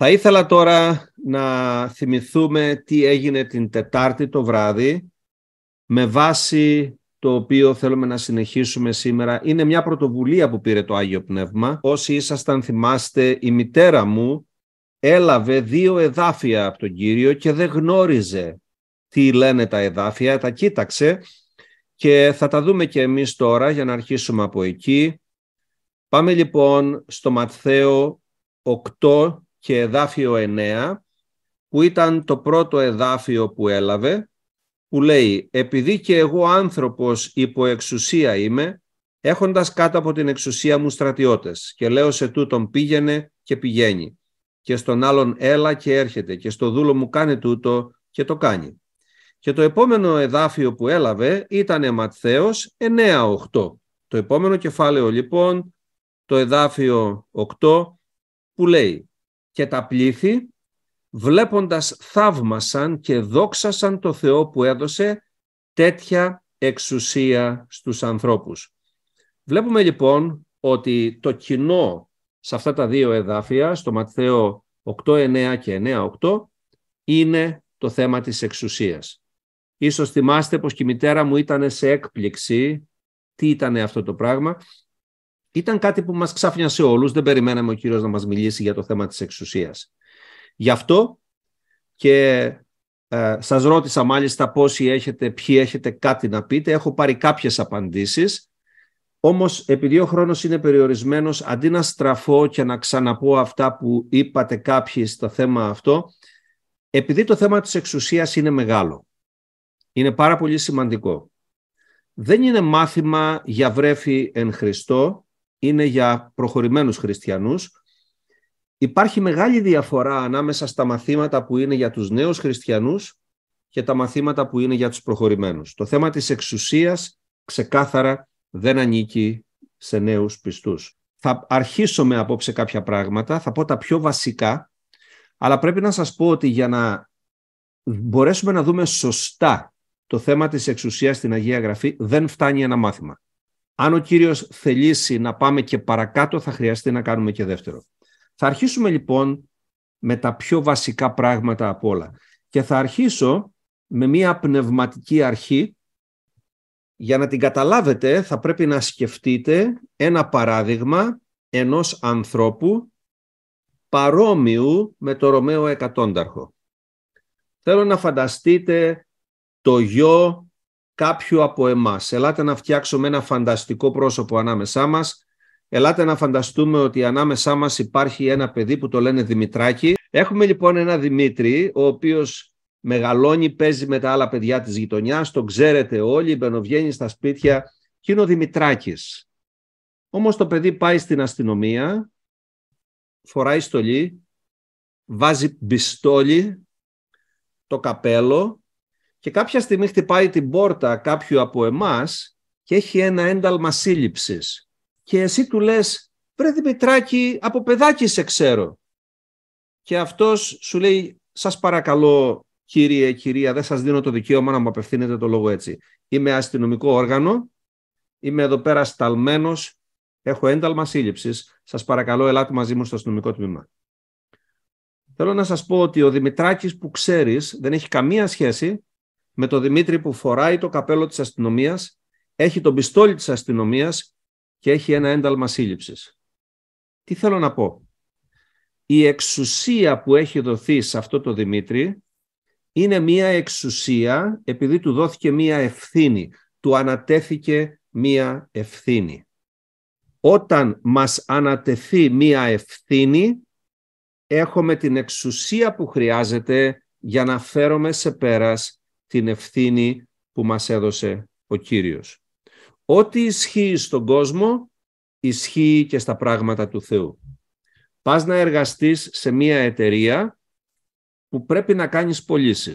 Θα ήθελα τώρα να θυμηθούμε τι έγινε την Τετάρτη το βράδυ με βάση το οποίο θέλουμε να συνεχίσουμε σήμερα. Είναι μια πρωτοβουλία που πήρε το Άγιο Πνεύμα. Όσοι ήσασταν θυμάστε, η μητέρα μου έλαβε δύο εδάφια από τον Κύριο και δεν γνώριζε τι λένε τα εδάφια, τα κοίταξε και θα τα δούμε και εμείς τώρα για να αρχίσουμε από εκεί. Πάμε λοιπόν στο Ματθαίο 8 και εδάφιο 9, που ήταν το πρώτο εδάφιο που έλαβε, που λέει «Επειδή και εγώ άνθρωπος υπό εξουσία είμαι, έχοντας κάτω από την εξουσία μου στρατιώτες, και λέω σε τούτον πήγαινε και πηγαίνει, και στον άλλον έλα και έρχεται, και στο δούλο μου κάνει τούτο και το κάνει». Και το επόμενο εδάφιο που έλαβε ήταν Ματθαίος 9-8. Το επόμενο κεφάλαιο λοιπόν, το εδάφιο 8, που λέει και τα πλήθη, βλέποντας θαύμασαν και δόξασαν το Θεό που έδωσε τέτοια εξουσία στους ανθρώπους. Βλέπουμε λοιπόν ότι το κοινό σε αυτά τα δύο εδάφια, στο Ματθαίο 9 και 9, 8, είναι το θέμα της εξουσίας. Ίσως θυμάστε πως και η μητέρα μου ήταν σε έκπληξη τι ήταν αυτό το πράγμα ήταν κάτι που μας ξάφνιασε όλους, δεν περιμέναμε ο κύριος να μας μιλήσει για το θέμα της εξουσίας. Γι' αυτό και ε, σας ρώτησα μάλιστα πόσοι έχετε, ποιοι έχετε κάτι να πείτε. Έχω πάρει κάποιες απαντήσεις, όμως επειδή ο χρόνος είναι περιορισμένος, αντί να στραφώ και να ξαναπώ αυτά που είπατε κάποιοι στο θέμα αυτό, επειδή το θέμα της εξουσίας είναι μεγάλο, είναι πάρα πολύ σημαντικό. Δεν είναι μάθημα για βρέφη εν Χριστώ, είναι για προχωρημένους χριστιανούς. Υπάρχει μεγάλη διαφορά ανάμεσα στα μαθήματα που είναι για τους νέους χριστιανούς και τα μαθήματα που είναι για τους προχωρημένους. Το θέμα της εξουσίας ξεκάθαρα δεν ανήκει σε νέους πιστούς. Θα αρχίσω με απόψε κάποια πράγματα, θα πω τα πιο βασικά, αλλά πρέπει να σας πω ότι για να μπορέσουμε να δούμε σωστά το θέμα της εξουσίας στην Αγία Γραφή δεν φτάνει ένα μάθημα. Αν ο Κύριος θελήσει να πάμε και παρακάτω, θα χρειαστεί να κάνουμε και δεύτερο. Θα αρχίσουμε λοιπόν με τα πιο βασικά πράγματα από όλα. Και θα αρχίσω με μία πνευματική αρχή. Για να την καταλάβετε, θα πρέπει να σκεφτείτε ένα παράδειγμα ενός ανθρώπου παρόμοιου με το Ρωμαίο Εκατόνταρχο. Θέλω να φανταστείτε το γιο κάποιου από εμάς. Ελάτε να φτιάξουμε ένα φανταστικό πρόσωπο ανάμεσά μας. Ελάτε να φανταστούμε ότι ανάμεσά μας υπάρχει ένα παιδί που το λένε Δημητράκη. Έχουμε λοιπόν ένα Δημήτρη, ο οποίος μεγαλώνει, παίζει με τα άλλα παιδιά της γειτονιάς, τον ξέρετε όλοι, μπαινοβγαίνει στα σπίτια και είναι ο Δημητράκης. Όμως το παιδί πάει στην αστυνομία, φοράει στολή, βάζει μπιστόλι, το καπέλο και κάποια στιγμή χτυπάει την πόρτα κάποιου από εμάς και έχει ένα ένταλμα σύλληψης. Και εσύ του λες, «Βρε Δημητράκη, από παιδάκι σε ξέρω». Και αυτός σου λέει, «Σας παρακαλώ, κύριε, κυρία, δεν σας δίνω το δικαίωμα να μου απευθύνετε το λόγο έτσι. Είμαι αστυνομικό όργανο, είμαι εδώ πέρα σταλμένος, έχω ένταλμα σύλληψης. Σας παρακαλώ, ελάτε μαζί μου στο αστυνομικό τμήμα». Θέλω να σας πω ότι ο Δημητράκης που ξέρεις δεν έχει καμία σχέση με τον Δημήτρη που φοράει το καπέλο της αστυνομίας, έχει τον πιστόλι της αστυνομίας και έχει ένα ένταλμα σύλληψης. Τι θέλω να πω. Η εξουσία που έχει δοθεί σε αυτό το Δημήτρη είναι μία εξουσία επειδή του δόθηκε μία ευθύνη, του ανατέθηκε μία ευθύνη. Όταν μας ανατεθεί μία ευθύνη, έχουμε την εξουσία που χρειάζεται για να φέρουμε σε πέρας την ευθύνη που μας έδωσε ο Κύριος. Ό,τι ισχύει στον κόσμο, ισχύει και στα πράγματα του Θεού. Πας να εργαστείς σε μια εταιρεία που πρέπει να κάνεις πωλήσεις.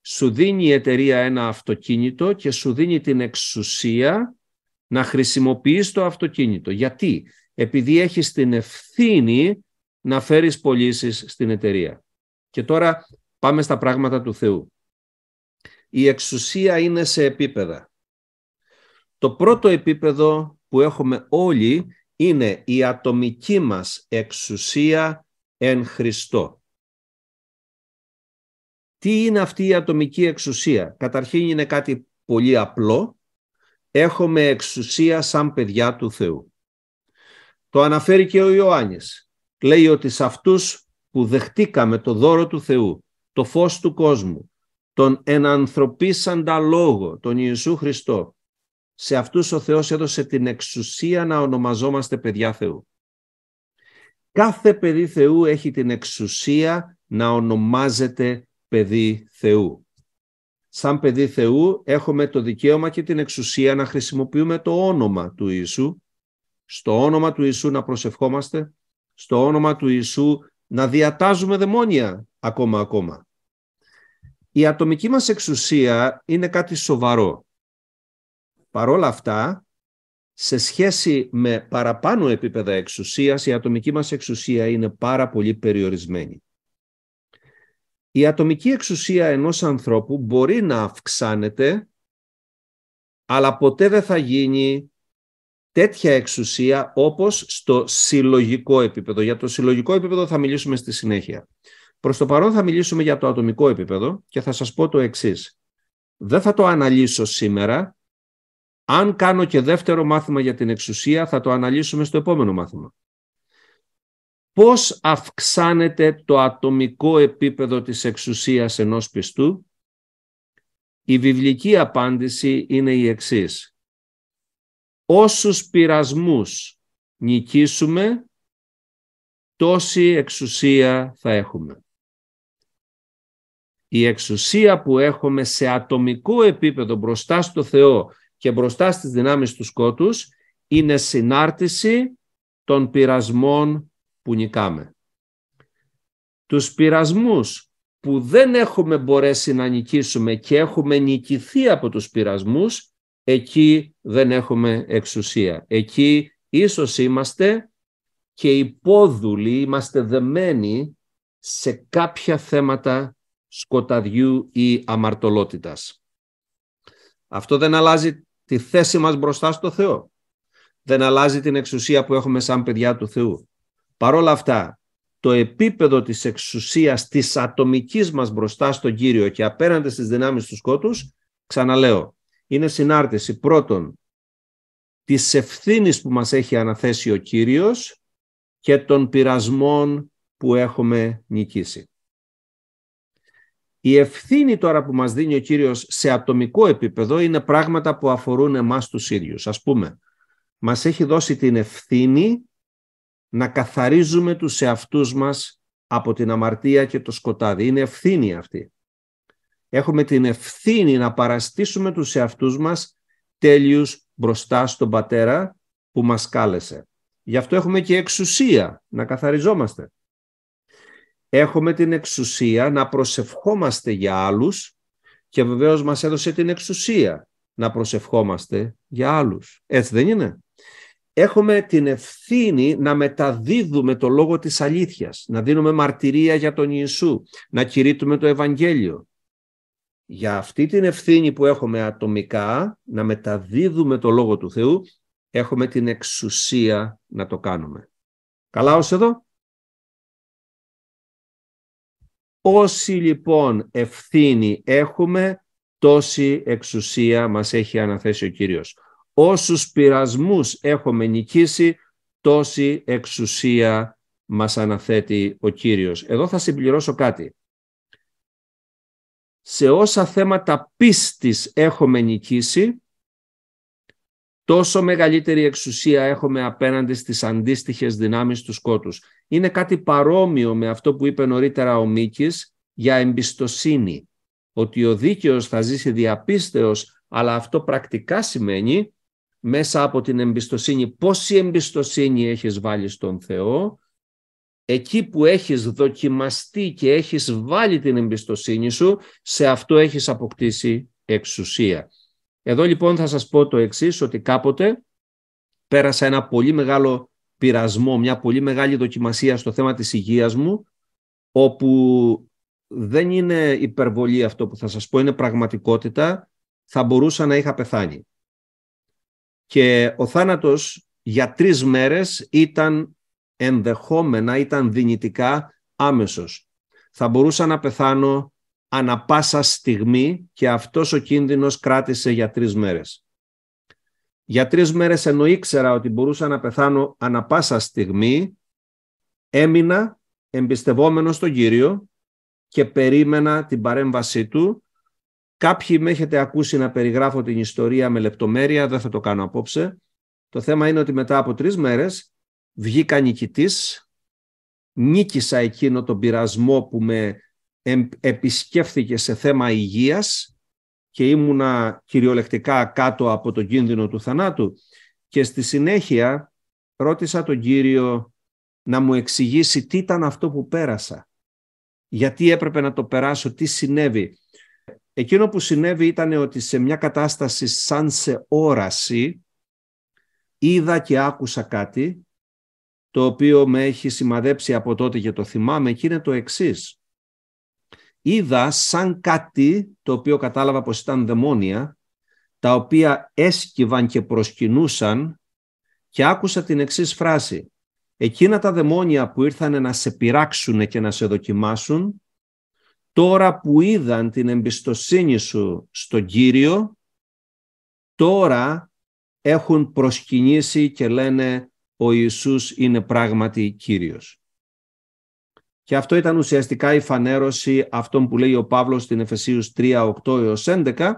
Σου δίνει η εταιρεία ένα αυτοκίνητο και σου δίνει την εξουσία να χρησιμοποιείς το αυτοκίνητο. Γιατί? Επειδή έχεις την ευθύνη να φέρεις πωλήσεις στην εταιρεία. Και τώρα πάμε στα πράγματα του Θεού η εξουσία είναι σε επίπεδα. Το πρώτο επίπεδο που έχουμε όλοι είναι η ατομική μας εξουσία εν Χριστώ. Τι είναι αυτή η ατομική εξουσία. Καταρχήν είναι κάτι πολύ απλό. Έχουμε εξουσία σαν παιδιά του Θεού. Το αναφέρει και ο Ιωάννης. Λέει ότι σε αυτούς που δεχτήκαμε το δώρο του Θεού, το φως του κόσμου, τον ενανθρωπίσαντα λόγο, τον Ιησού Χριστό. Σε αυτούς ο Θεός έδωσε την εξουσία να ονομαζόμαστε παιδιά Θεού. Κάθε παιδί Θεού έχει την εξουσία να ονομάζεται παιδί Θεού. Σαν παιδί Θεού έχουμε το δικαίωμα και την εξουσία να χρησιμοποιούμε το όνομα του Ιησού, στο όνομα του Ιησού να προσευχόμαστε, στο όνομα του Ιησού να διατάζουμε δαιμόνια ακόμα ακόμα. Η ατομική μας εξουσία είναι κάτι σοβαρό. Παρόλα αυτά, σε σχέση με παραπάνω επίπεδα εξουσίας, η ατομική μας εξουσία είναι πάρα πολύ περιορισμένη. Η ατομική εξουσία ενός ανθρώπου μπορεί να αυξάνεται, αλλά ποτέ δεν θα γίνει τέτοια εξουσία όπως στο συλλογικό επίπεδο. Για το συλλογικό επίπεδο θα μιλήσουμε στη συνέχεια. Προς το παρόν θα μιλήσουμε για το ατομικό επίπεδο και θα σας πω το εξής. Δεν θα το αναλύσω σήμερα. Αν κάνω και δεύτερο μάθημα για την εξουσία, θα το αναλύσουμε στο επόμενο μάθημα. Πώς αυξάνεται το ατομικό επίπεδο της εξουσίας ενός πιστού. Η βιβλική απάντηση είναι η εξής. Όσους πειρασμούς νικήσουμε, τόση εξουσία θα έχουμε η εξουσία που έχουμε σε ατομικό επίπεδο μπροστά στο Θεό και μπροστά στις δυνάμεις του σκότους είναι συνάρτηση των πειρασμών που νικάμε. Τους πειρασμούς που δεν έχουμε μπορέσει να νικήσουμε και έχουμε νικηθεί από τους πειρασμούς, εκεί δεν έχουμε εξουσία. Εκεί ίσως είμαστε και υπόδουλοι, είμαστε δεμένοι σε κάποια θέματα σκοταδιού ή αμαρτωλότητας. Αυτό δεν αλλάζει τη θέση μας μπροστά στο Θεό. Δεν αλλάζει την εξουσία που έχουμε σαν παιδιά του Θεού. Παρ' όλα αυτά, το επίπεδο της εξουσίας της ατομικής μας μπροστά στον Κύριο και απέναντι στις δυνάμεις του σκότους, ξαναλέω, είναι συνάρτηση πρώτον της ευθύνης που μας έχει αναθέσει ο Κύριος και των πειρασμών που έχουμε νικήσει. Η ευθύνη τώρα που μας δίνει ο Κύριος σε ατομικό επίπεδο είναι πράγματα που αφορούν εμάς τους ίδιους. Ας πούμε, μας έχει δώσει την ευθύνη να καθαρίζουμε τους εαυτούς μας από την αμαρτία και το σκοτάδι. Είναι ευθύνη αυτή. Έχουμε την ευθύνη να παραστήσουμε τους εαυτούς μας τέλειους μπροστά στον Πατέρα που μας κάλεσε. Γι' αυτό έχουμε και εξουσία να καθαριζόμαστε. Έχουμε την εξουσία να προσευχόμαστε για άλλους και βεβαίως μας έδωσε την εξουσία να προσευχόμαστε για άλλους. Έτσι δεν είναι. Έχουμε την ευθύνη να μεταδίδουμε το λόγο της αλήθειας, να δίνουμε μαρτυρία για τον Ιησού, να κηρύττουμε το Ευαγγέλιο. Για αυτή την ευθύνη που έχουμε ατομικά, να μεταδίδουμε το λόγο του Θεού, έχουμε την εξουσία να το κάνουμε. Καλά ως εδώ. Όση λοιπόν ευθύνη έχουμε, τόση εξουσία μας έχει αναθέσει ο Κύριος. Όσους πειρασμούς έχουμε νικήσει, τόση εξουσία μας αναθέτει ο Κύριος. Εδώ θα συμπληρώσω κάτι. Σε όσα θέματα πίστης έχουμε νικήσει, τόσο μεγαλύτερη εξουσία έχουμε απέναντι στις αντίστοιχες δυνάμεις του σκότους. Είναι κάτι παρόμοιο με αυτό που είπε νωρίτερα ο Μίκης για εμπιστοσύνη, ότι ο δίκαιος θα ζήσει διαπίστεως, αλλά αυτό πρακτικά σημαίνει μέσα από την εμπιστοσύνη, πόση εμπιστοσύνη έχεις βάλει στον Θεό, εκεί που έχεις δοκιμαστεί και έχεις βάλει την εμπιστοσύνη σου, σε αυτό έχεις αποκτήσει εξουσία. Εδώ λοιπόν θα σας πω το εξής, ότι κάποτε πέρασα ένα πολύ μεγάλο πειρασμό, μια πολύ μεγάλη δοκιμασία στο θέμα της υγείας μου, όπου δεν είναι υπερβολή αυτό που θα σας πω, είναι πραγματικότητα, θα μπορούσα να είχα πεθάνει. Και ο θάνατος για τρεις μέρες ήταν ενδεχόμενα, ήταν δυνητικά άμεσος. Θα μπορούσα να πεθάνω ανα πάσα στιγμή και αυτός ο κίνδυνος κράτησε για τρεις μέρες. Για τρεις μέρες ενώ ήξερα ότι μπορούσα να πεθάνω ανα πάσα στιγμή, έμεινα εμπιστευόμενος στον Κύριο και περίμενα την παρέμβασή Του. Κάποιοι με έχετε ακούσει να περιγράφω την ιστορία με λεπτομέρεια, δεν θα το κάνω απόψε. Το θέμα είναι ότι μετά από τρεις μέρες βγήκα νικητής, νίκησα εκείνο τον πειρασμό που με επισκέφθηκε σε θέμα υγείας και ήμουνα κυριολεκτικά κάτω από τον κίνδυνο του θανάτου και στη συνέχεια ρώτησα τον Κύριο να μου εξηγήσει τι ήταν αυτό που πέρασα, γιατί έπρεπε να το περάσω, τι συνέβη. Εκείνο που συνέβη ήταν ότι σε μια κατάσταση σαν σε όραση είδα και άκουσα κάτι το οποίο με έχει σημαδέψει από τότε και το θυμάμαι και είναι το εξής είδα σαν κάτι το οποίο κατάλαβα πως ήταν δαιμόνια, τα οποία έσκυβαν και προσκυνούσαν και άκουσα την εξής φράση. Εκείνα τα δαιμόνια που ήρθαν να σε πειράξουν και να σε δοκιμάσουν, τώρα που είδαν την εμπιστοσύνη σου στον Κύριο, τώρα έχουν προσκυνήσει και λένε ο Ιησούς είναι πράγματι Κύριος. Και αυτό ήταν ουσιαστικά η φανέρωση αυτών που λέει ο Παύλος στην Εφεσίους 3, 8 έως 11,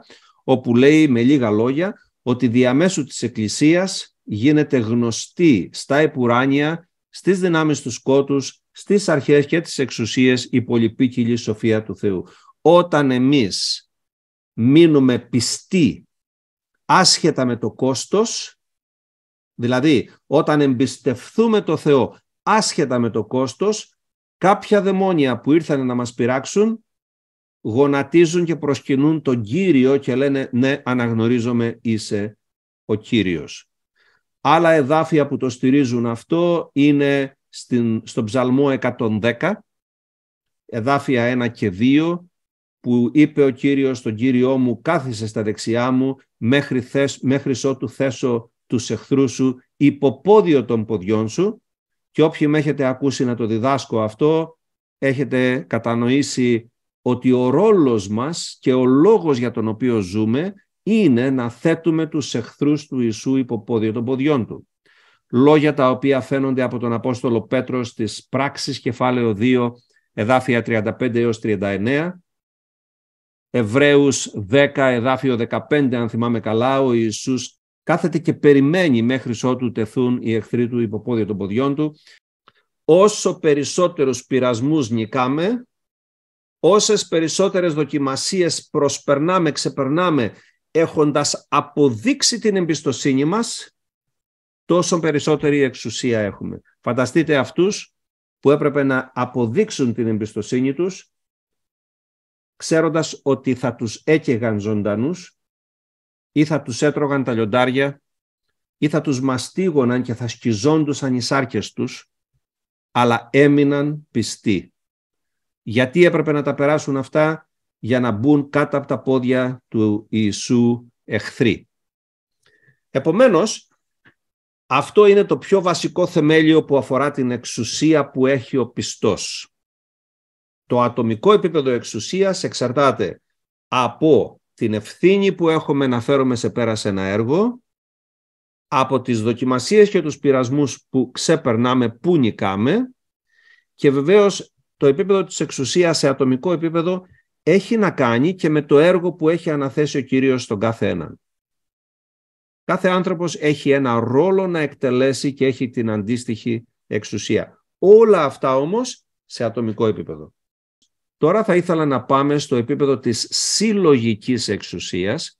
όπου λέει με λίγα λόγια ότι διαμέσου της Εκκλησίας γίνεται γνωστή στα επουράνια, στις δυνάμεις του σκότους, στις αρχές και τις εξουσίες η πολυπίκυλη σοφία του Θεού. Όταν εμείς μείνουμε πιστοί άσχετα με το κόστος, δηλαδή όταν εμπιστευθούμε το Θεό άσχετα με το κόστος, Κάποια δαιμόνια που ήρθαν να μας πειράξουν γονατίζουν και προσκυνούν τον Κύριο και λένε «Ναι, αναγνωρίζομαι, είσαι ο Κύριος». Άλλα εδάφια που το στηρίζουν αυτό είναι στην, στον Ψαλμό 110, εδάφια 1 και 2, που είπε ο Κύριος στον Κύριό μου «Κάθισε στα δεξιά μου μέχρι, θες, μέχρι ότου θέσω τους εχθρούς σου υποπόδιο των ποδιών σου» Και όποιοι με έχετε ακούσει να το διδάσκω αυτό, έχετε κατανοήσει ότι ο ρόλος μας και ο λόγος για τον οποίο ζούμε είναι να θέτουμε τους εχθρούς του Ιησού υποπόδιο των ποδιών του. Λόγια τα οποία φαίνονται από τον Απόστολο Πέτρο στις πράξεις κεφάλαιο 2, εδάφια 35 έως 39, Εβραίους 10, εδάφιο 15, αν θυμάμαι καλά, ο Ιησούς κάθεται και περιμένει μέχρι ότου τεθούν οι εχθροί του υποπόδια των ποδιών του. Όσο περισσότερους πειρασμούς νικάμε, όσες περισσότερες δοκιμασίες προσπερνάμε, ξεπερνάμε, έχοντας αποδείξει την εμπιστοσύνη μας, τόσο περισσότερη εξουσία έχουμε. Φανταστείτε αυτούς που έπρεπε να αποδείξουν την εμπιστοσύνη τους, ξέροντας ότι θα τους έκαιγαν ζωντανούς ή θα τους έτρωγαν τα λιοντάρια ή θα τους μαστίγωναν και θα σκιζόντουσαν οι σάρκες τους, αλλά έμειναν πιστοί. Γιατί έπρεπε να τα περάσουν αυτά για να μπουν κάτω από τα πόδια του Ιησού εχθροί. Επομένως, αυτό είναι το πιο βασικό θεμέλιο που αφορά την εξουσία που έχει ο πιστός. Το ατομικό επίπεδο εξουσίας εξαρτάται από την ευθύνη που έχουμε να φέρουμε σε πέρα σε ένα έργο, από τις δοκιμασίες και τους πειρασμούς που ξεπερνάμε, που νικάμε και βεβαίως το επίπεδο της εξουσίας σε ατομικό επίπεδο έχει να κάνει και με το έργο που έχει αναθέσει ο Κυρίος στον κάθε έναν. Κάθε άνθρωπος έχει ένα ρόλο να εκτελέσει και έχει την αντίστοιχη εξουσία. Όλα αυτά όμως σε ατομικό επίπεδο. Τώρα θα ήθελα να πάμε στο επίπεδο της συλλογικής εξουσίας,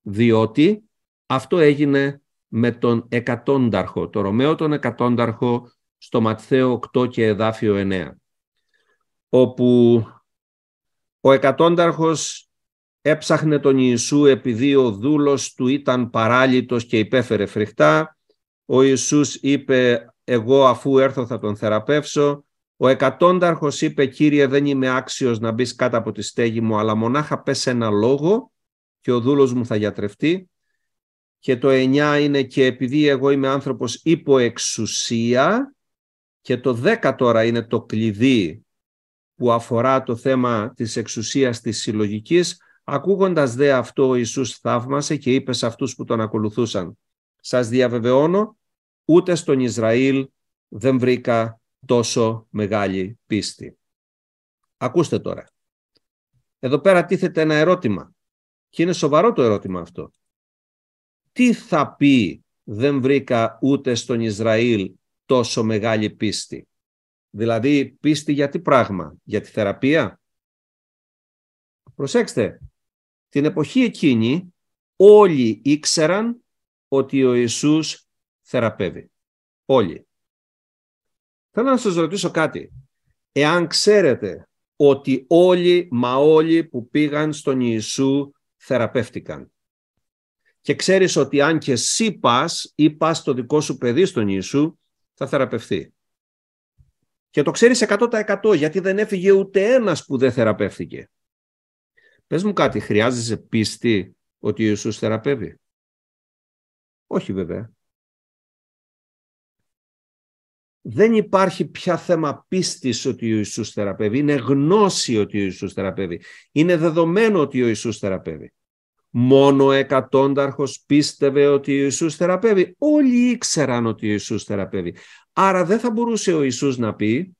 διότι αυτό έγινε με τον εκατόνταρχο, τον Ρωμαίο τον εκατόνταρχο στο Ματθαίο 8 και εδάφιο 9, όπου ο εκατόνταρχος έψαχνε τον Ιησού επειδή ο δούλος του ήταν παράλυτος και υπέφερε φρικτά. Ο Ιησούς είπε «Εγώ αφού έρθω θα τον θεραπεύσω» Ο εκατόνταρχος είπε «Κύριε δεν είμαι άξιος να μπεις κάτω από τη στέγη μου, αλλά μονάχα πες ένα λόγο και ο δούλος μου θα γιατρευτεί». Και το 9 είναι «Και επειδή εγώ είμαι άνθρωπος υπό εξουσία». Και το 10 τώρα είναι το κλειδί που αφορά το θέμα της εξουσίας της συλλογικής, Ακούγοντας δε αυτό ο Ιησούς θαύμασε και είπε σε αυτούς που τον ακολουθούσαν «Σας διαβεβαιώνω, ούτε στον Ισραήλ δεν βρήκα τόσο μεγάλη πίστη. Ακούστε τώρα. Εδώ πέρα τίθεται ένα ερώτημα και είναι σοβαρό το ερώτημα αυτό. Τι θα πει δεν βρήκα ούτε στον Ισραήλ τόσο μεγάλη πίστη. Δηλαδή πίστη για τι πράγμα, για τη θεραπεία. Προσέξτε, την εποχή εκείνη όλοι ήξεραν ότι ο Ιησούς θεραπεύει. Όλοι. Θέλω να σας ρωτήσω κάτι. Εάν ξέρετε ότι όλοι μα όλοι που πήγαν στον Ιησού θεραπεύτηκαν και ξέρεις ότι αν και εσύ πας ή πας το δικό σου παιδί στον Ιησού θα θεραπευθεί. Και το ξέρεις 100% γιατί δεν έφυγε ούτε ένας που δεν θεραπεύθηκε. Πες μου κάτι, χρειάζεσαι πίστη ότι ο Ιησούς θεραπεύει. Όχι βέβαια δεν υπάρχει πια θέμα πίστης ότι ο Ιησούς θεραπεύει. Είναι γνώση ότι ο Ιησούς θεραπεύει. Είναι δεδομένο ότι ο Ιησούς θεραπεύει. Μόνο ο εκατόνταρχος πίστευε ότι ο Ιησούς θεραπεύει. Όλοι ήξεραν ότι ο Ιησούς θεραπεύει. Άρα δεν θα μπορούσε ο Ιησούς να πει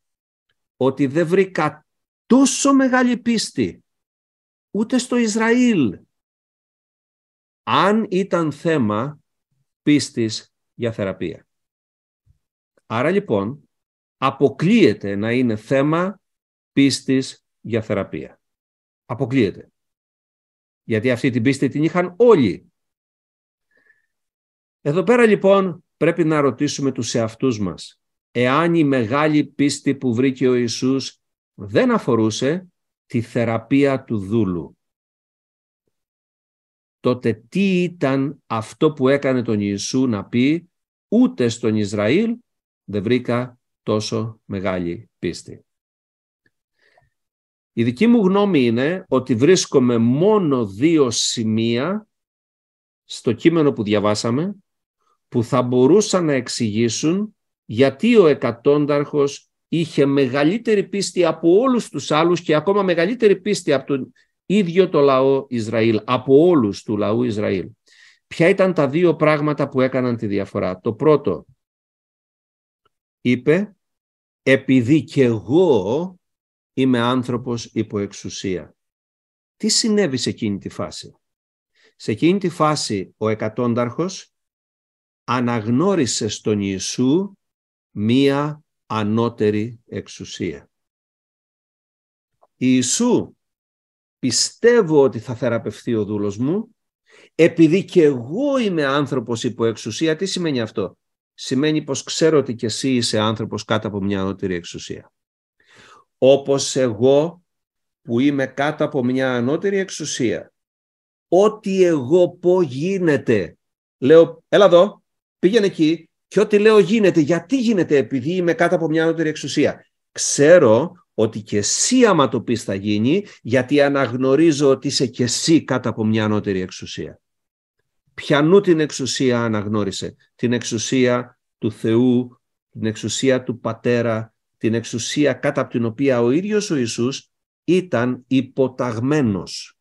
ότι δεν βρήκα τόσο μεγάλη πίστη ούτε στο Ισραήλ. Αν ήταν θέμα πίστης για θεραπεία. Άρα λοιπόν αποκλείεται να είναι θέμα πίστης για θεραπεία. Αποκλείεται. Γιατί αυτή την πίστη την είχαν όλοι. Εδώ πέρα λοιπόν πρέπει να ρωτήσουμε τους εαυτούς μας. Εάν η μεγάλη πίστη που βρήκε ο Ιησούς δεν αφορούσε τη θεραπεία του δούλου, τότε τι ήταν αυτό που έκανε τον Ιησού να πει ούτε στον Ισραήλ δεν βρήκα τόσο μεγάλη πίστη. Η δική μου γνώμη είναι ότι βρίσκομαι μόνο δύο σημεία στο κείμενο που διαβάσαμε που θα μπορούσαν να εξηγήσουν γιατί ο εκατόνταρχος είχε μεγαλύτερη πίστη από όλους τους άλλους και ακόμα μεγαλύτερη πίστη από τον ίδιο το λαό Ισραήλ, από όλους του λαού Ισραήλ. Ποια ήταν τα δύο πράγματα που έκαναν τη διαφορά. Το πρώτο, είπε «επειδή και εγώ είμαι άνθρωπος υπό εξουσία». Τι συνέβη σε εκείνη τη φάση. Σε εκείνη τη φάση ο εκατόνταρχος αναγνώρισε στον Ιησού μία ανώτερη εξουσία. Ιησού, πιστεύω ότι θα θεραπευθεί ο δούλος μου, επειδή και εγώ είμαι άνθρωπος υπό εξουσία. Τι σημαίνει αυτό σημαίνει πως ξέρω ότι και εσύ είσαι άνθρωπος κάτω από μια ανώτερη εξουσία. Όπως εγώ που είμαι κάτω από μια ανώτερη εξουσία, ό,τι εγώ πω γίνεται. Λέω, έλα εδώ, πήγαινε εκεί και ό,τι λέω γίνεται. Γιατί γίνεται, επειδή είμαι κάτω από μια ανώτερη εξουσία. Ξέρω ότι και εσύ άμα το πεις θα γίνει, γιατί αναγνωρίζω ότι είσαι και εσύ κάτω από μια ανώτερη εξουσία. Πιανού την εξουσία αναγνώρισε. Την εξουσία του Θεού, την εξουσία του Πατέρα, την εξουσία κάτα από την οποία ο ίδιος ο Ιησούς ήταν υποταγμένος.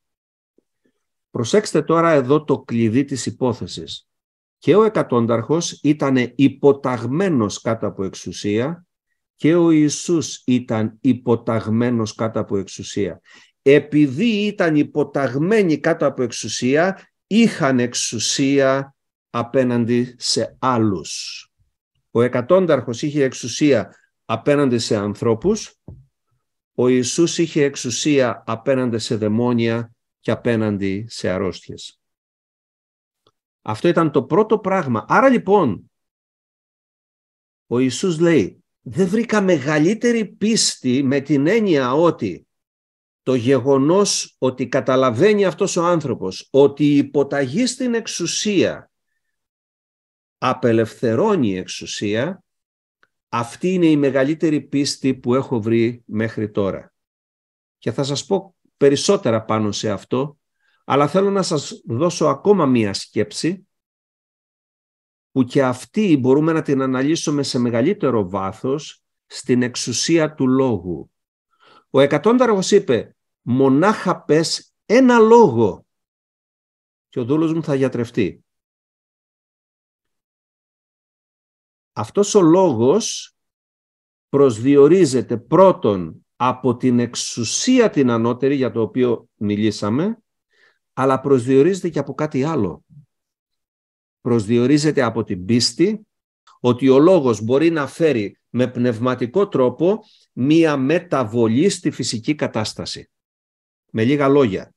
Προσέξτε τώρα εδώ το κλειδί της υπόθεσης. Και ο εκατόνταρχος ήταν υποταγμένος κάτω από εξουσία και ο Ιησούς ήταν υποταγμένος κάτω από εξουσία. Επειδή ήταν υποταγμένοι κάτω από εξουσία, είχαν εξουσία απέναντι σε άλλους. Ο εκατόνταρχος είχε εξουσία απέναντι σε ανθρώπους, ο Ιησούς είχε εξουσία απέναντι σε δαιμόνια και απέναντι σε αρρώστιες. Αυτό ήταν το πρώτο πράγμα. Άρα λοιπόν, ο Ιησούς λέει, δεν βρήκα μεγαλύτερη πίστη με την έννοια ότι το γεγονός ότι καταλαβαίνει αυτός ο άνθρωπος ότι η υποταγή στην εξουσία απελευθερώνει η εξουσία, αυτή είναι η μεγαλύτερη πίστη που έχω βρει μέχρι τώρα. Και θα σας πω περισσότερα πάνω σε αυτό, αλλά θέλω να σας δώσω ακόμα μία σκέψη που και αυτή μπορούμε να την αναλύσουμε σε μεγαλύτερο βάθος στην εξουσία του λόγου. Ο είπε μονάχα πες ένα λόγο και ο δούλος μου θα γιατρευτεί. Αυτός ο λόγος προσδιορίζεται πρώτον από την εξουσία την ανώτερη για το οποίο μιλήσαμε, αλλά προσδιορίζεται και από κάτι άλλο. Προσδιορίζεται από την πίστη ότι ο λόγος μπορεί να φέρει με πνευματικό τρόπο μία μεταβολή στη φυσική κατάσταση. Με λίγα λόγια,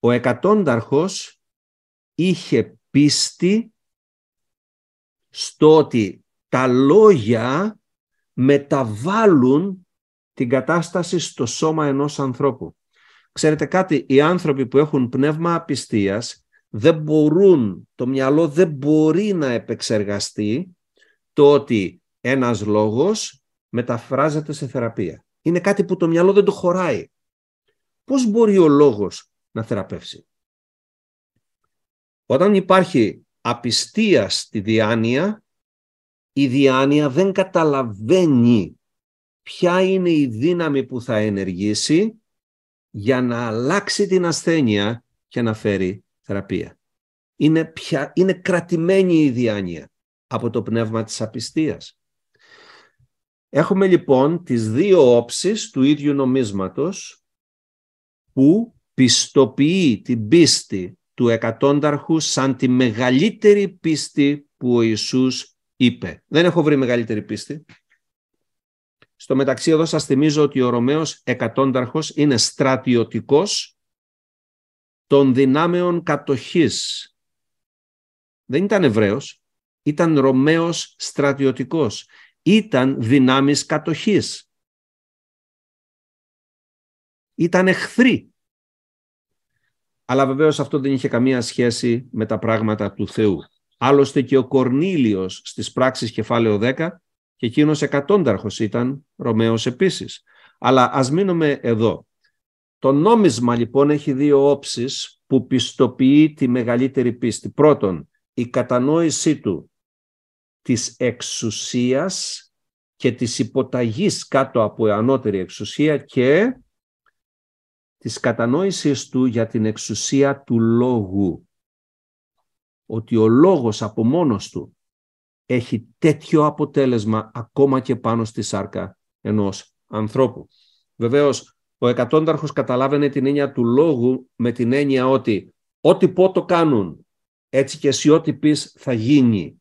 ο εκατόνταρχος είχε πίστη στο ότι τα λόγια μεταβάλλουν την κατάσταση στο σώμα ενός ανθρώπου. Ξέρετε κάτι, οι άνθρωποι που έχουν πνεύμα απιστίας δεν μπορούν, το μυαλό δεν μπορεί να επεξεργαστεί το ότι ένας λόγος μεταφράζεται σε θεραπεία. Είναι κάτι που το μυαλό δεν το χωράει. Πώς μπορεί ο λόγος να θεραπεύσει. Όταν υπάρχει απιστία στη διάνοια, η διάνοια δεν καταλαβαίνει ποια είναι η δύναμη που θα ενεργήσει για να αλλάξει την ασθένεια και να φέρει θεραπεία. Είναι, πια, είναι κρατημένη η διάνοια από το πνεύμα της απιστίας. Έχουμε λοιπόν τις δύο όψεις του ίδιου νομίσματος που πιστοποιεί την πίστη του εκατόνταρχου σαν τη μεγαλύτερη πίστη που ο Ιησούς είπε. Δεν έχω βρει μεγαλύτερη πίστη. Στο μεταξύ εδώ σας θυμίζω ότι ο Ρωμαίος εκατόνταρχος είναι στρατιωτικός των δυνάμεων κατοχής. Δεν ήταν Εβραίος, ήταν Ρωμαίος στρατιωτικός. Ήταν δυνάμεις κατοχής ήταν εχθροί. Αλλά βεβαίως αυτό δεν είχε καμία σχέση με τα πράγματα του Θεού. Άλλωστε και ο Κορνήλιος στις πράξεις κεφάλαιο 10 και εκείνος εκατόνταρχος ήταν Ρωμαίος επίσης. Αλλά ας μείνουμε εδώ. Το νόμισμα λοιπόν έχει δύο όψεις που πιστοποιεί τη μεγαλύτερη πίστη. Πρώτον, η κατανόησή του της εξουσίας και της υποταγής κάτω από ανώτερη εξουσία και της κατανόησης του για την εξουσία του λόγου. Ότι ο λόγος από μόνος του έχει τέτοιο αποτέλεσμα ακόμα και πάνω στη σάρκα ενός ανθρώπου. Βεβαίως, ο εκατόνταρχος καταλάβαινε την έννοια του λόγου με την έννοια ότι ό,τι πω το κάνουν, έτσι και εσύ ό,τι πεις θα γίνει.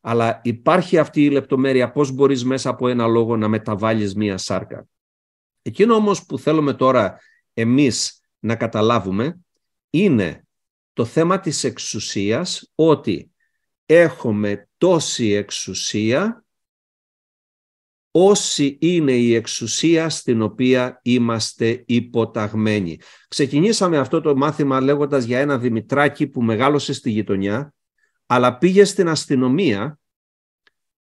Αλλά υπάρχει αυτή η λεπτομέρεια πώς μπορείς μέσα από ένα λόγο να μεταβάλεις μία σάρκα. Εκείνο όμως που θέλουμε τώρα εμείς να καταλάβουμε είναι το θέμα της εξουσίας ότι έχουμε τόση εξουσία όση είναι η εξουσία στην οποία είμαστε υποταγμένοι. Ξεκινήσαμε αυτό το μάθημα λέγοντας για ένα Δημητράκη που μεγάλωσε στη γειτονιά, αλλά πήγε στην αστυνομία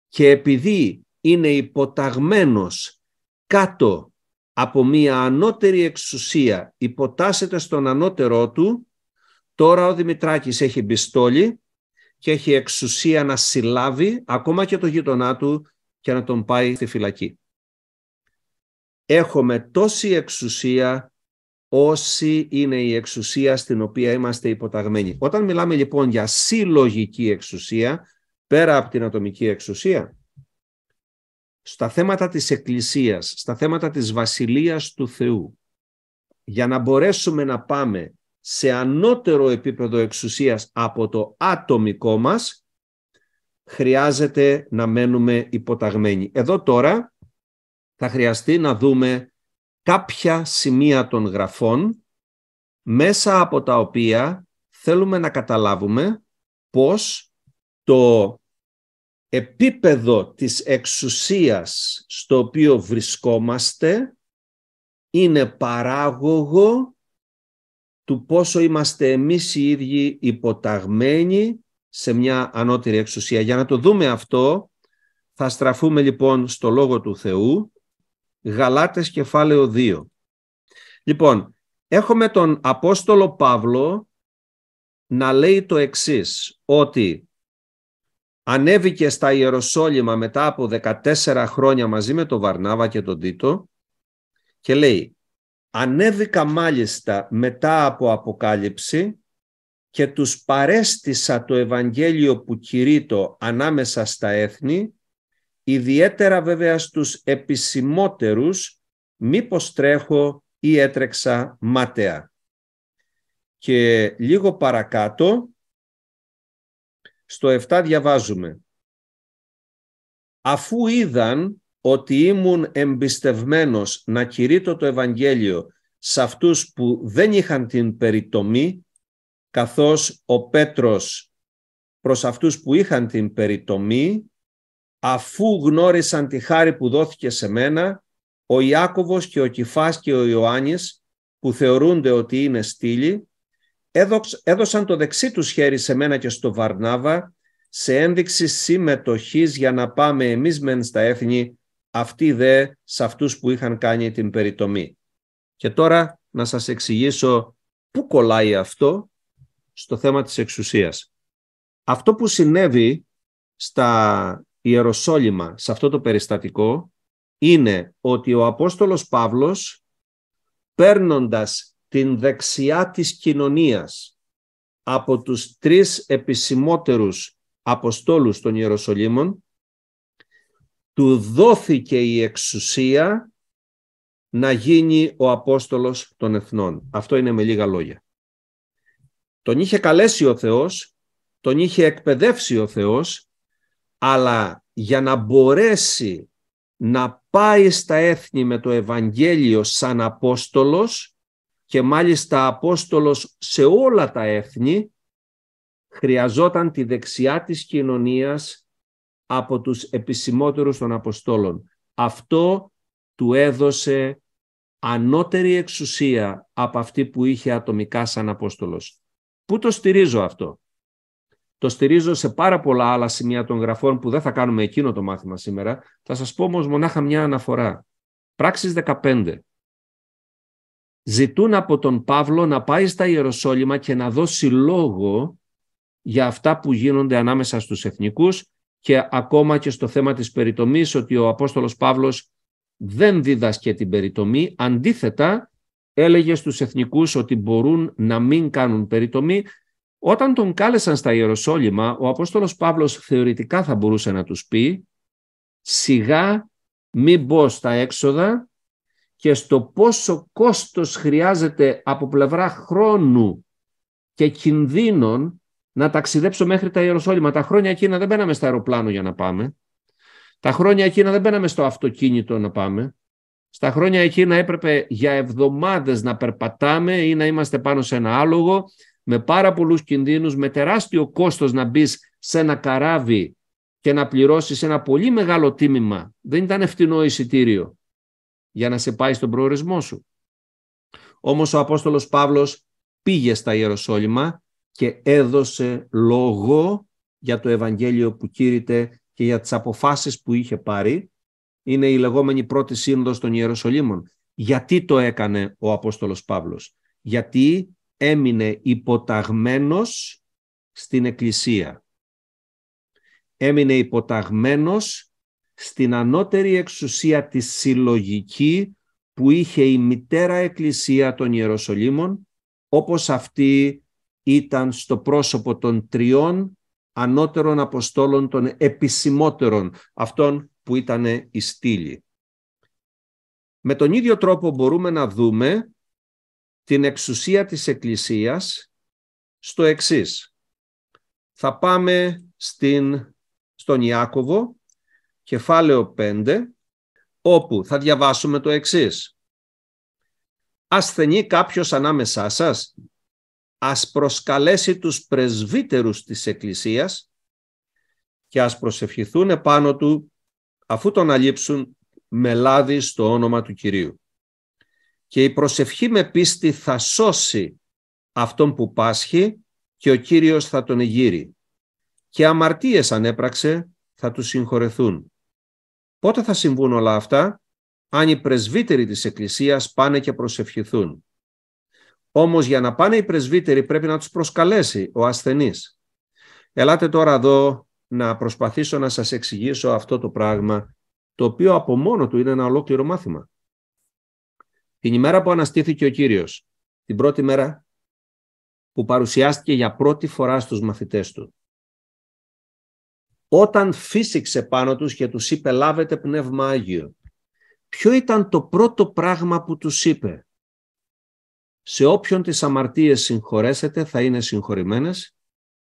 και επειδή είναι υποταγμένος κάτω από μία ανώτερη εξουσία υποτάσσεται στον ανώτερό του, τώρα ο Δημητράκης έχει μπιστόλι και έχει εξουσία να συλλάβει ακόμα και το γειτονά του και να τον πάει στη φυλακή. Έχουμε τόση εξουσία όση είναι η εξουσία στην οποία είμαστε υποταγμένοι. Όταν μιλάμε λοιπόν για συλλογική εξουσία, πέρα από την ατομική εξουσία, στα θέματα της Εκκλησίας, στα θέματα της Βασιλείας του Θεού, για να μπορέσουμε να πάμε σε ανώτερο επίπεδο εξουσίας από το άτομικό μας, χρειάζεται να μένουμε υποταγμένοι. Εδώ τώρα θα χρειαστεί να δούμε κάποια σημεία των γραφών, μέσα από τα οποία θέλουμε να καταλάβουμε πώς το επίπεδο της εξουσίας στο οποίο βρισκόμαστε είναι παράγωγο του πόσο είμαστε εμείς οι ίδιοι υποταγμένοι σε μια ανώτερη εξουσία. Για να το δούμε αυτό, θα στραφούμε λοιπόν στο Λόγο του Θεού, Γαλάτες κεφάλαιο 2. Λοιπόν, έχουμε τον Απόστολο Παύλο να λέει το εξής, ότι ανέβηκε στα Ιεροσόλυμα μετά από 14 χρόνια μαζί με τον Βαρνάβα και τον Τίτο και λέει «Ανέβηκα μάλιστα μετά από Αποκάλυψη και τους παρέστησα το Ευαγγέλιο που κηρύττω ανάμεσα στα έθνη, ιδιαίτερα βέβαια στους επισημότερους, μήπως τρέχω ή έτρεξα μάταια». Και λίγο παρακάτω στο 7 διαβάζουμε «Αφού είδαν ότι ήμουν εμπιστευμένος να κηρύττω το Ευαγγέλιο σε αυτούς που δεν είχαν την περιτομή, καθώς ο Πέτρος προς αυτούς που είχαν την περιτομή, αφού γνώρισαν τη χάρη που δόθηκε σε μένα, ο Ιάκωβος και ο Κυφάς και ο Ιωάννης, που θεωρούνται ότι είναι στήλοι, έδωσαν το δεξί τους χέρι σε μένα και στο Βαρνάβα σε ένδειξη συμμετοχής για να πάμε εμείς μεν στα έθνη, αυτοί δε σε αυτούς που είχαν κάνει την περιτομή. Και τώρα να σας εξηγήσω πού κολλάει αυτό στο θέμα της εξουσίας. Αυτό που συνέβη στα Ιεροσόλυμα, σε αυτό το περιστατικό, είναι ότι ο Απόστολος Παύλος, παίρνοντας την δεξιά της κοινωνίας από τους τρεις επισημότερους αποστόλους των Ιεροσολύμων, του δόθηκε η εξουσία να γίνει ο Απόστολος των Εθνών. Αυτό είναι με λίγα λόγια. Τον είχε καλέσει ο Θεός, τον είχε εκπαιδεύσει ο Θεός, αλλά για να μπορέσει να πάει στα έθνη με το Ευαγγέλιο σαν Απόστολος, και μάλιστα Απόστολος σε όλα τα έθνη, χρειαζόταν τη δεξιά της κοινωνίας από τους επισημότερους των Αποστόλων. Αυτό του έδωσε ανώτερη εξουσία από αυτή που είχε ατομικά σαν Απόστολος. Πού το στηρίζω αυτό. Το στηρίζω σε πάρα πολλά άλλα σημεία των γραφών που δεν θα κάνουμε εκείνο το μάθημα σήμερα. Θα σας πω όμως μονάχα μια αναφορά. Πράξεις 15 ζητούν από τον Παύλο να πάει στα Ιεροσόλυμα και να δώσει λόγο για αυτά που γίνονται ανάμεσα στους εθνικούς και ακόμα και στο θέμα της περιτομής ότι ο Απόστολος Παύλος δεν δίδασκε την περιτομή, αντίθετα έλεγε στους εθνικούς ότι μπορούν να μην κάνουν περιτομή. Όταν τον κάλεσαν στα Ιεροσόλυμα, ο Απόστολος Παύλος θεωρητικά θα μπορούσε να τους πει «Σιγά μην μπω στα έξοδα και στο πόσο κόστος χρειάζεται από πλευρά χρόνου και κινδύνων να ταξιδέψω μέχρι τα Ιεροσόλυμα. Τα χρόνια εκείνα δεν μπαίναμε στα αεροπλάνο για να πάμε. Τα χρόνια εκείνα δεν μπαίναμε στο αυτοκίνητο να πάμε. Στα χρόνια εκείνα έπρεπε για εβδομάδες να περπατάμε ή να είμαστε πάνω σε ένα άλογο με πάρα πολλούς κινδύνους, με τεράστιο κόστος να μπεις σε ένα καράβι και να πληρώσεις ένα πολύ μεγάλο τίμημα. Δεν ήταν ευθυνό εισιτήριο για να σε πάει στον προορισμό σου. Όμως ο Απόστολος Παύλος πήγε στα Ιεροσόλυμα και έδωσε λόγο για το Ευαγγέλιο που κήρυτε και για τις αποφάσεις που είχε πάρει. Είναι η λεγόμενη πρώτη σύνοδος των Ιεροσολύμων. Γιατί το έκανε ο Απόστολος Παύλος. Γιατί έμεινε υποταγμένος στην Εκκλησία. Έμεινε υποταγμένος στην ανώτερη εξουσία της συλλογική που είχε η μητέρα εκκλησία των Ιεροσολύμων, όπως αυτή ήταν στο πρόσωπο των τριών ανώτερων αποστόλων των επισημότερων, αυτών που ήταν η στήλη. Με τον ίδιο τρόπο μπορούμε να δούμε την εξουσία της Εκκλησίας στο εξής. Θα πάμε στην, στον Ιάκωβο κεφάλαιο 5, όπου θα διαβάσουμε το εξής. Ασθενεί κάποιος ανάμεσά σας, ας προσκαλέσει τους πρεσβύτερους της Εκκλησίας και ας προσευχηθούν επάνω του, αφού τον αλείψουν με λάδι στο όνομα του Κυρίου. Και η προσευχή με πίστη θα σώσει αυτόν που πάσχει και ο Κύριος θα τον εγείρει. Και αμαρτίες ανέπραξε θα τους συγχωρεθούν Πότε θα συμβούν όλα αυτά, αν οι πρεσβύτεροι της Εκκλησίας πάνε και προσευχηθούν. Όμως για να πάνε οι πρεσβύτεροι πρέπει να τους προσκαλέσει ο ασθενής. Ελάτε τώρα εδώ να προσπαθήσω να σας εξηγήσω αυτό το πράγμα, το οποίο από μόνο του είναι ένα ολόκληρο μάθημα. Την ημέρα που αναστήθηκε ο Κύριος, την πρώτη μέρα που παρουσιάστηκε για πρώτη φορά στους μαθητές του, όταν φύσηξε πάνω τους και τους είπε «Λάβετε Πνεύμα Άγιο». Ποιο ήταν το πρώτο πράγμα που τους είπε. Σε όποιον τις αμαρτίες συγχωρέσετε θα είναι συγχωρημένες,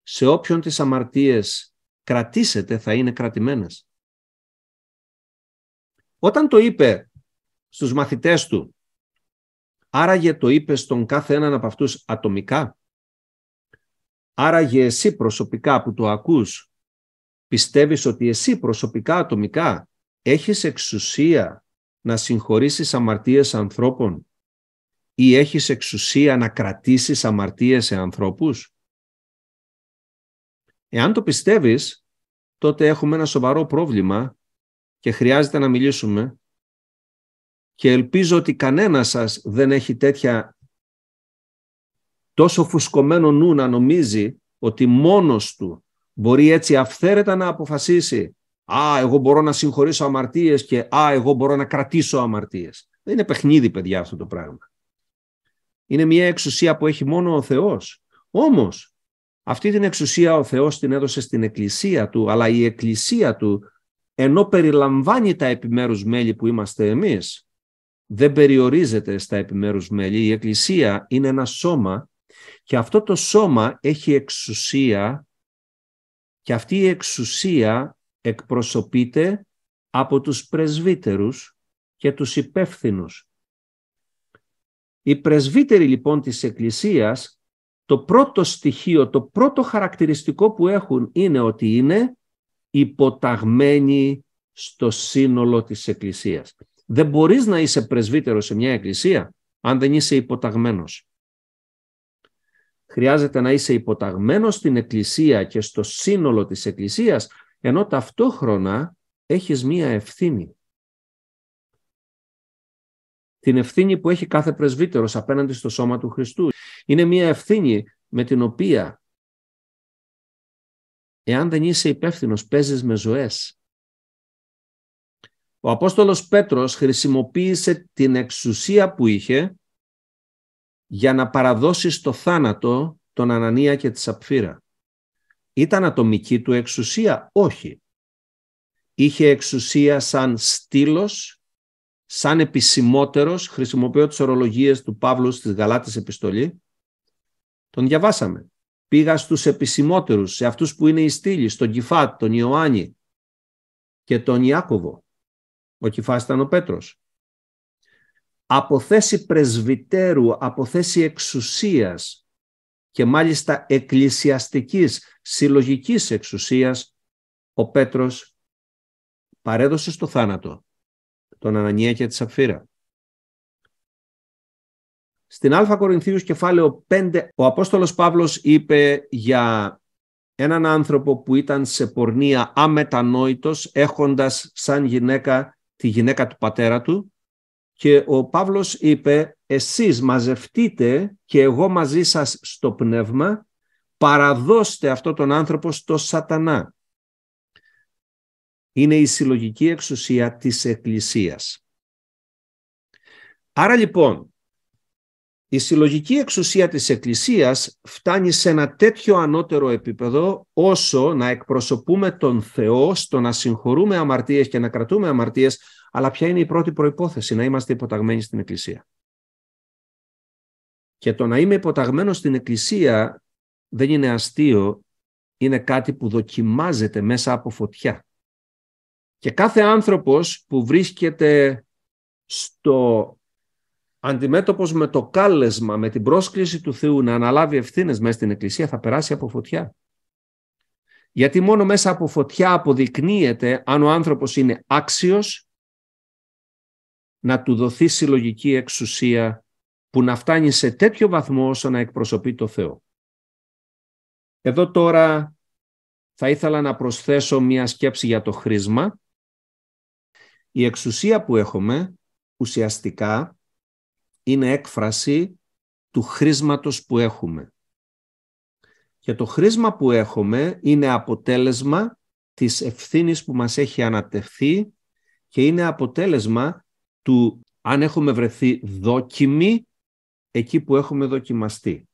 σε όποιον τις αμαρτίες κρατήσετε θα είναι κρατημένες. Όταν το είπε στους μαθητές του, άραγε το είπε στον κάθε έναν από αυτούς ατομικά, άραγε εσύ προσωπικά που το ακούς Πιστεύεις ότι εσύ προσωπικά ατομικά έχεις εξουσία να συγχωρήσεις αμαρτίες ανθρώπων ή έχεις εξουσία να κρατήσεις αμαρτίες σε ανθρώπους. Εάν το πιστεύεις, τότε έχουμε ένα σοβαρό πρόβλημα και χρειάζεται να μιλήσουμε και ελπίζω ότι κανένας σας δεν έχει τέτοια τόσο φουσκωμένο νου να νομίζει ότι μόνος του Μπορεί έτσι αυθαίρετα να αποφασίσει «Α, εγώ μπορώ να συγχωρήσω αμαρτίες» και «Α, εγώ μπορώ να κρατήσω αμαρτίες». Δεν είναι παιχνίδι, παιδιά, αυτό το πράγμα. Είναι μια εξουσία που έχει μόνο ο Θεός. Όμως, αυτή την εξουσία ο Θεός την έδωσε στην εκκλησία του, αλλά η εκκλησία του, ενώ περιλαμβάνει τα επιμέρους μέλη που είμαστε εμείς, δεν περιορίζεται στα επιμέρους μέλη. Η εκκλησία είναι ένα σώμα και αυτό το σώμα έχει εξουσία και αυτή η εξουσία εκπροσωπείται από τους πρεσβύτερους και τους υπεύθυνους. Οι πρεσβύτεροι λοιπόν της Εκκλησίας, το πρώτο στοιχείο, το πρώτο χαρακτηριστικό που έχουν είναι ότι είναι υποταγμένοι στο σύνολο της Εκκλησίας. Δεν μπορείς να είσαι πρεσβύτερος σε μια Εκκλησία αν δεν είσαι υποταγμένος. Χρειάζεται να είσαι υποταγμένος στην Εκκλησία και στο σύνολο της Εκκλησίας, ενώ ταυτόχρονα έχεις μία ευθύνη. Την ευθύνη που έχει κάθε πρεσβύτερος απέναντι στο σώμα του Χριστού. Είναι μία ευθύνη με την οποία εάν δεν είσαι υπεύθυνος, παίζεις με ζωές. Ο Απόστολος Πέτρος χρησιμοποίησε την εξουσία που είχε για να παραδώσεις στο θάνατο τον Ανανία και τη Σαπφύρα. Ήταν ατομική του εξουσία, όχι. Είχε εξουσία σαν στήλος, σαν επισημότερος, χρησιμοποιώ τις ορολογίες του Παύλου στις Γαλάτες επιστολή. Τον διαβάσαμε. Πήγα στους επισημότερους, σε αυτούς που είναι οι στήλοι, στον Κιφάτ, τον Ιωάννη και τον Ιάκωβο. Ο Κιφάς ήταν ο Πέτρος από θέση πρεσβυτέρου, από θέση εξουσίας και μάλιστα εκκλησιαστικής, συλλογικής εξουσίας, ο Πέτρος παρέδωσε στο θάνατο τον Ανανία και τη Σαφύρα. Στην Α Κορινθίους κεφάλαιο 5, ο Απόστολος Παύλος είπε για έναν άνθρωπο που ήταν σε πορνεία αμετανόητος, έχοντας σαν γυναίκα τη γυναίκα του πατέρα του, και ο Παύλος είπε «Εσείς μαζευτείτε και εγώ μαζί σας στο πνεύμα, παραδώστε αυτό τον άνθρωπο στο σατανά». Είναι η συλλογική εξουσία της Εκκλησίας. Άρα λοιπόν, η συλλογική εξουσία της Εκκλησίας φτάνει σε ένα τέτοιο ανώτερο επίπεδο όσο να εκπροσωπούμε τον Θεό στο να συγχωρούμε αμαρτίες και να κρατούμε αμαρτίες αλλά ποια είναι η πρώτη προϋπόθεση να είμαστε υποταγμένοι στην Εκκλησία. Και το να είμαι υποταγμένος στην Εκκλησία δεν είναι αστείο, είναι κάτι που δοκιμάζεται μέσα από φωτιά. Και κάθε άνθρωπος που βρίσκεται στο αντιμέτωπος με το κάλεσμα, με την πρόσκληση του Θεού να αναλάβει ευθύνες μέσα στην Εκκλησία θα περάσει από φωτιά. Γιατί μόνο μέσα από φωτιά αποδεικνύεται αν ο άνθρωπος είναι άξιος να του δοθεί συλλογική εξουσία που να φτάνει σε τέτοιο βαθμό όσο να εκπροσωπεί το Θεό. Εδώ τώρα θα ήθελα να προσθέσω μία σκέψη για το χρήσμα. Η εξουσία που έχουμε ουσιαστικά είναι έκφραση του χρήσματος που έχουμε. Και το χρήσμα που έχουμε είναι αποτέλεσμα της ευθύνης που μας έχει ανατεθεί και είναι αποτέλεσμα του αν έχουμε βρεθεί δόκιμοι εκεί που έχουμε δοκιμαστεί.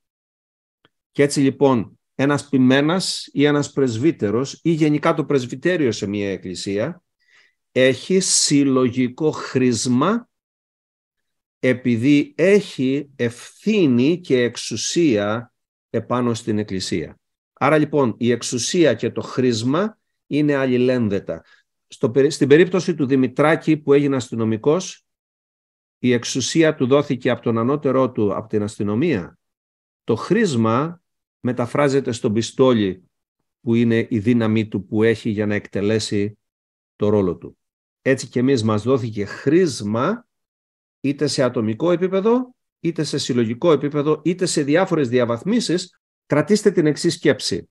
Και έτσι λοιπόν ένας ποιμένας ή ένας πρεσβύτερος ή γενικά το πρεσβυτέριο σε μια εκκλησία έχει συλλογικό χρήσμα επειδή έχει ευθύνη και εξουσία επάνω στην εκκλησία. Άρα λοιπόν η εξουσία και το χρήσμα είναι αλληλένδετα. στην περίπτωση του Δημητράκη που έγινε αστυνομικός η εξουσία του δόθηκε από τον ανώτερό του, από την αστυνομία. Το χρήσμα μεταφράζεται στον πιστόλι που είναι η δύναμή του που έχει για να εκτελέσει το ρόλο του. Έτσι και εμείς μας δόθηκε χρήσμα είτε σε ατομικό επίπεδο, είτε σε συλλογικό επίπεδο, είτε σε διάφορες διαβαθμίσεις. Κρατήστε την εξής σκέψη.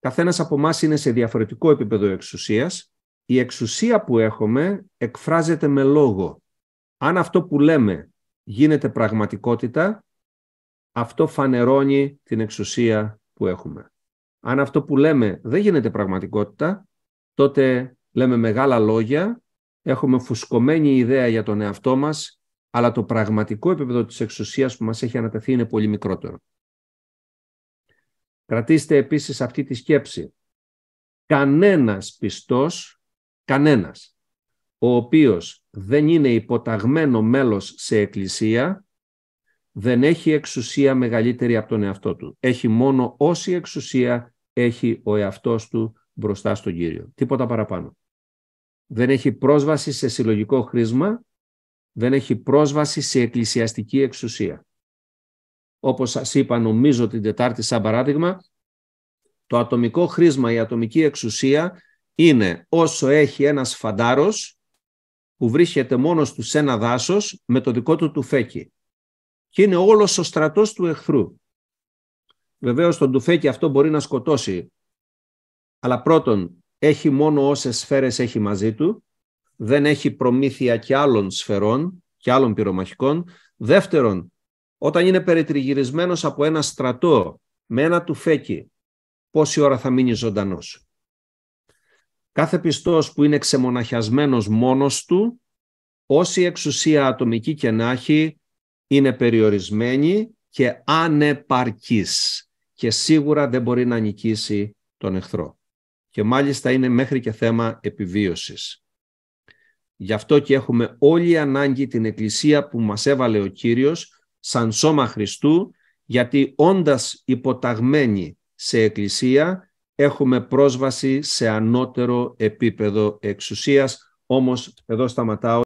Καθένας από εμάς είναι σε διαφορετικό επίπεδο εξουσίας. Η εξουσία που έχουμε εκφράζεται με λόγο. Αν αυτό που λέμε γίνεται πραγματικότητα, αυτό φανερώνει την εξουσία που έχουμε. Αν αυτό που λέμε δεν γίνεται πραγματικότητα, τότε λέμε μεγάλα λόγια, έχουμε φουσκωμένη ιδέα για τον εαυτό μας, αλλά το πραγματικό επίπεδο της εξουσίας που μας έχει ανατεθεί είναι πολύ μικρότερο. Κρατήστε επίσης αυτή τη σκέψη. Κανένας πιστός, κανένας, ο οποίος δεν είναι υποταγμένο μέλος σε εκκλησία, δεν έχει εξουσία μεγαλύτερη από τον εαυτό του. Έχει μόνο όση εξουσία έχει ο εαυτός του μπροστά στον Κύριο. Τίποτα παραπάνω. Δεν έχει πρόσβαση σε συλλογικό χρήσμα, δεν έχει πρόσβαση σε εκκλησιαστική εξουσία. Όπως σας είπα νομίζω την Τετάρτη σαν παράδειγμα, το ατομικό χρήσμα, η ατομική εξουσία είναι όσο έχει ένας φαντάρος που βρίσκεται μόνος του σε ένα δάσος με το δικό του τουφέκι. Και είναι όλος ο στρατός του εχθρού. Βεβαίως τον τουφέκι αυτό μπορεί να σκοτώσει, αλλά πρώτον έχει μόνο όσες σφαίρες έχει μαζί του, δεν έχει προμήθεια και άλλων σφαιρών και άλλων πυρομαχικών. Δεύτερον, όταν είναι περιτριγυρισμένος από ένα στρατό με ένα τουφέκι, πόση ώρα θα μείνει ζωντανός. Κάθε πιστός που είναι ξεμοναχιασμένος μόνος του, όση εξουσία ατομική και να έχει, είναι περιορισμένη και ανεπαρκής και σίγουρα δεν μπορεί να νικήσει τον εχθρό. Και μάλιστα είναι μέχρι και θέμα επιβίωσης. Γι' αυτό και έχουμε όλη ανάγκη την Εκκλησία που μας έβαλε ο Κύριος σαν σώμα Χριστού, γιατί όντας υποταγμένη σε Εκκλησία έχουμε πρόσβαση σε ανώτερο επίπεδο εξουσίας. Όμως εδώ σταματάω